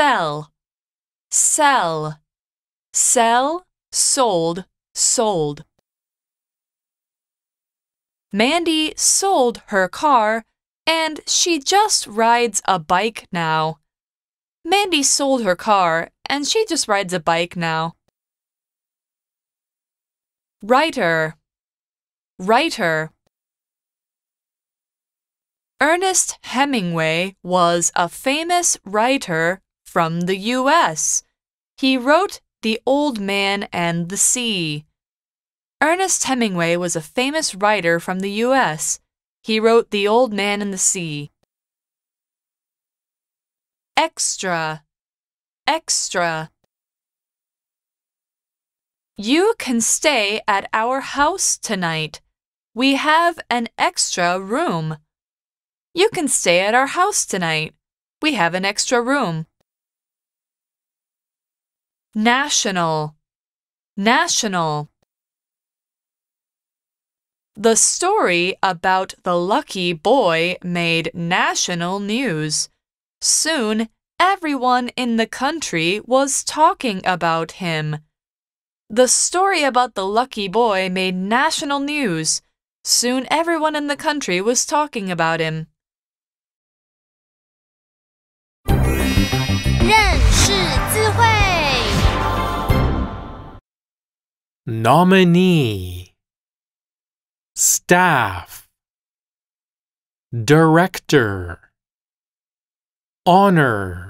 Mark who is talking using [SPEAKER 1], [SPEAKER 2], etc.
[SPEAKER 1] sell, sell, sell, sold, sold. Mandy sold her car and she just rides a bike now. Mandy sold her car and she just rides a bike now. Writer, writer. Ernest Hemingway was a famous writer from the U.S. He wrote The Old Man and the Sea. Ernest Hemingway was a famous writer from the U.S. He wrote The Old Man and the Sea. Extra, extra. You can stay at our house tonight. We have an extra room. You can stay at our house tonight. We have an extra room. National, national. The story about the lucky boy made national news. Soon, everyone in the country was talking about him. The story about the lucky boy made national news. Soon, everyone in the country was talking about him.
[SPEAKER 2] nominee, staff, director, honor.